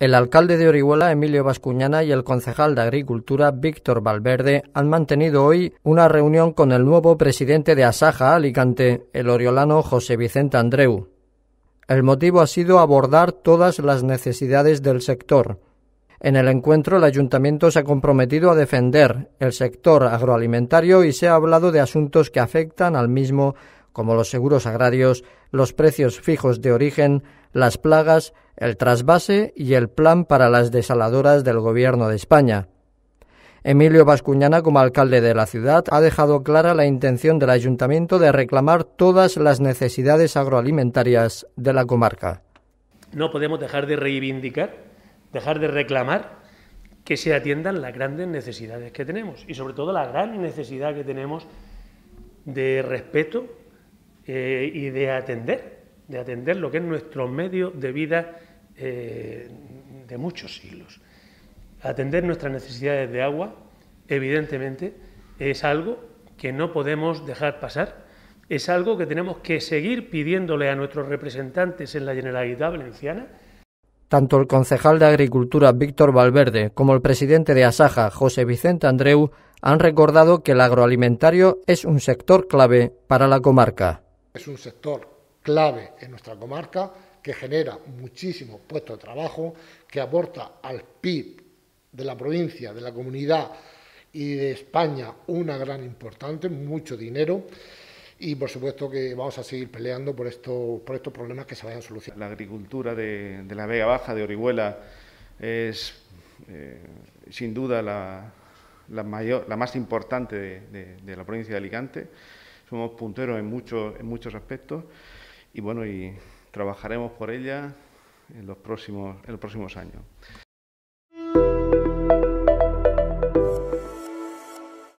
El alcalde de Orihuela, Emilio Vascuñana, y el concejal de Agricultura, Víctor Valverde, han mantenido hoy una reunión con el nuevo presidente de Asaja Alicante, el oriolano José Vicente Andreu. El motivo ha sido abordar todas las necesidades del sector. En el encuentro el ayuntamiento se ha comprometido a defender el sector agroalimentario y se ha hablado de asuntos que afectan al mismo como los seguros agrarios, los precios fijos de origen, las plagas, el trasvase y el plan para las desaladoras del Gobierno de España. Emilio Bascuñana, como alcalde de la ciudad, ha dejado clara la intención del ayuntamiento de reclamar todas las necesidades agroalimentarias de la comarca. No podemos dejar de reivindicar, dejar de reclamar que se atiendan las grandes necesidades que tenemos y sobre todo la gran necesidad que tenemos de respeto eh, y de atender, de atender lo que es nuestro medio de vida eh, de muchos siglos. Atender nuestras necesidades de agua, evidentemente, es algo que no podemos dejar pasar, es algo que tenemos que seguir pidiéndole a nuestros representantes en la Generalitat Valenciana, tanto el concejal de Agricultura Víctor Valverde como el presidente de Asaja, José Vicente Andreu, han recordado que el agroalimentario es un sector clave para la comarca es un sector clave en nuestra comarca que genera muchísimos puestos de trabajo, que aporta al PIB de la provincia, de la comunidad y de España una gran importante, mucho dinero y por supuesto que vamos a seguir peleando por, esto, por estos problemas que se vayan solucionando. La agricultura de, la Vega Baja, de Orihuela, es eh, sin duda la, más importante de la provincia de Alicante somos punteros en muchos, en muchos aspectos y bueno, y trabajaremos por ella en los próximos, en los próximos años.